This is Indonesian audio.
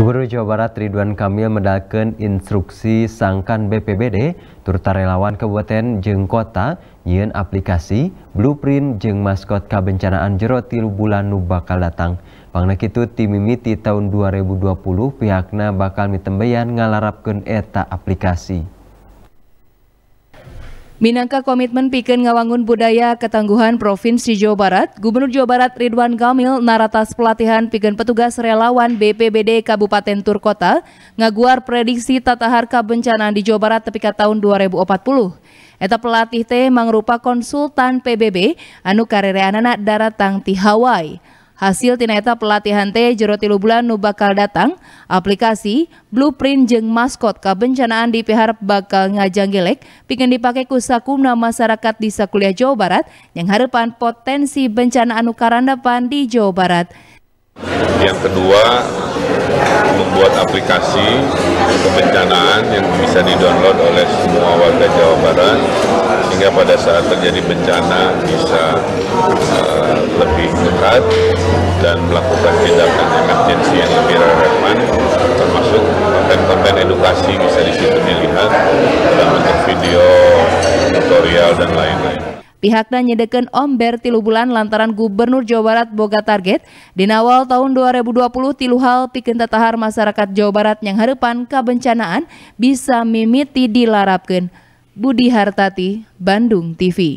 Gubernur Jawa Barat Ridwan Kamil medalkan instruksi sangkan BPBD turut relawan Kabupaten Jeng Kota yen aplikasi blueprint jeng maskot kabencanaan jero tilu bulan nu bakal datang. Pangna kitu timimiti tahun 2020 pihaknya bakal mitembeyan ngalarapkan eta aplikasi. Minangka komitmen pikir ngawangun budaya ketangguhan Provinsi Jawa Barat, Gubernur Jawa Barat Ridwan Kamil naratas pelatihan pikir petugas relawan BPBD Kabupaten Turkota ngaguar prediksi tata harga bencana di Jawa Barat tepika tahun 2040. Eta pelatih teh mangrupa konsultan PBB anu anak daratang ti Hawaii. Hasil tineta pelatihan T jero tilu bulan nu bakal datang, aplikasi, blueprint jeng maskot kebencanaan di pihar bakal ngajang gelek, pingin dipakai ku masyarakat di Sakuliah Jawa Barat yang harapan potensi bencana anu karandapan di Jawa Barat. Yang kedua, membuat aplikasi kebencanaan yang bisa didownload oleh semua warga Jawa Barat sehingga pada saat terjadi bencana bisa uh, lebih cepat dan melakukan tindakan emergensi yang lebih relevan termasuk konten-konten edukasi bisa di situ dilihat dalam bentuk video, tutorial dan lain-lain. Pihaknya nyedekan omber tilu bulan lantaran Gubernur Jawa Barat boga target di awal tahun 2020 tilu hal pikeun tatahar masyarakat Jawa Barat yang harapan kebencanaan bisa mimiti dilarapkan. Budi Hartati, Bandung TV.